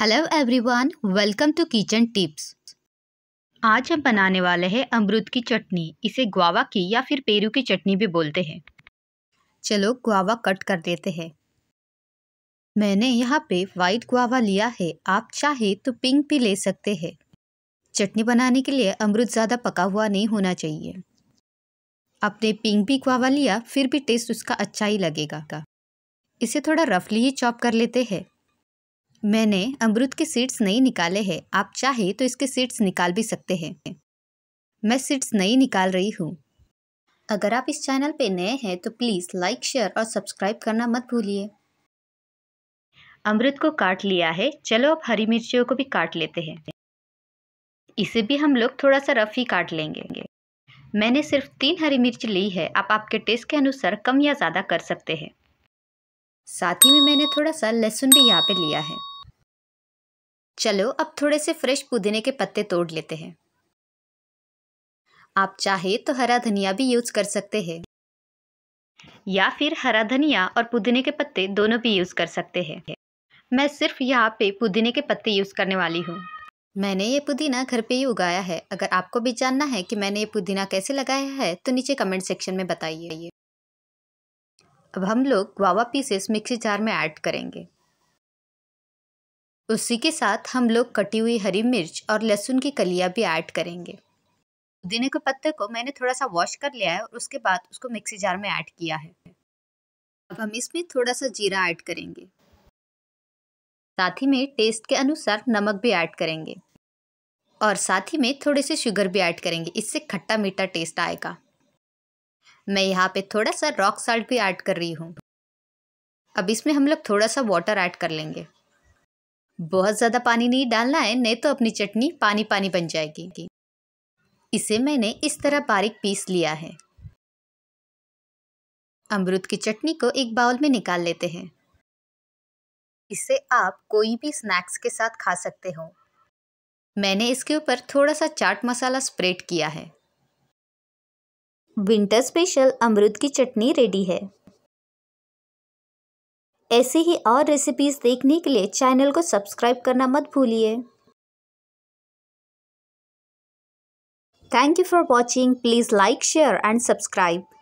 hello everyone welcome to kitchen tips आज हम बनाने वाले हैं अमरूद की चटनी इसे ग्वावा की या फिर पेरू की चटनी भी बोलते हैं चलो ग्वावा कट कर देते हैं मैंने यहाँ पे वाइट ग्वावा लिया है आप चाहे तो पिंक भी ले सकते हैं चटनी बनाने के लिए अमरूद ज़्यादा पका हुआ नहीं होना चाहिए आपने पिंक भी ग्वावा लिया फिर भी टेस्ट उसका अच्छा ही लगेगा इसे थोड़ा रफली ही चॉप कर लेते हैं मैंने अमरुद के सीड्स नहीं निकाले हैं आप चाहे तो इसके सीड्स निकाल भी सकते हैं मैं सीड्स नहीं निकाल रही हूँ अगर आप इस चैनल पे नए हैं तो प्लीज़ लाइक शेयर और सब्सक्राइब करना मत भूलिए अमृत को काट लिया है चलो अब हरी मिर्चियों को भी काट लेते हैं इसे भी हम लोग थोड़ा सा रफ ही काट लेंगे मैंने सिर्फ तीन हरी मिर्च ली है आप आपके टेस्ट के अनुसार कम या ज़्यादा कर सकते हैं साथ ही में मैंने थोड़ा सा लहसुन भी यहाँ पे लिया है चलो अब थोड़े से फ्रेश पुदीने के पत्ते तोड़ लेते हैं आप चाहे तो हरा धनिया भी यूज कर सकते हैं या फिर हरा धनिया और पुदीने के पत्ते दोनों भी यूज़ कर सकते हैं मैं सिर्फ यहाँ पे पुदीने के पत्ते यूज़ करने वाली हूँ मैंने ये पुदीना घर पे ही उगाया है अगर आपको भी जानना है कि मैंने ये पुदीना कैसे लगाया है तो नीचे कमेंट सेक्शन में बताइए अब हम लोग ग्वावा पीसेस मिक्सी जार में ऐड करेंगे उसी के साथ हम लोग कटी हुई हरी मिर्च और लहसुन की कलियाँ भी ऐड करेंगे पुदीने के पत्ते को मैंने थोड़ा सा वॉश कर लिया है और उसके बाद उसको मिक्सी जार में ऐड किया है अब हम इसमें थोड़ा सा जीरा ऐड करेंगे साथ ही में टेस्ट के अनुसार नमक भी ऐड करेंगे और साथ ही में थोड़े से शुगर भी ऐड करेंगे इससे खट्टा मीठा टेस्ट आएगा मैं यहाँ पे थोड़ा सा रॉक साल्ट भी ऐड कर रही हूँ अब इसमें हम लोग थोड़ा सा वाटर ऐड कर लेंगे बहुत ज़्यादा पानी नहीं डालना है नहीं तो अपनी चटनी पानी पानी बन जाएगी इसे मैंने इस तरह बारीक पीस लिया है अमरूद की चटनी को एक बाउल में निकाल लेते हैं इसे आप कोई भी स्नैक्स के साथ खा सकते हो मैंने इसके ऊपर थोड़ा सा चाट मसाला स्प्रेड किया है विंटर स्पेशल अमरूद की चटनी रेडी है ऐसी ही और रेसिपीज़ देखने के लिए चैनल को सब्सक्राइब करना मत भूलिए thank you for watching please like share and subscribe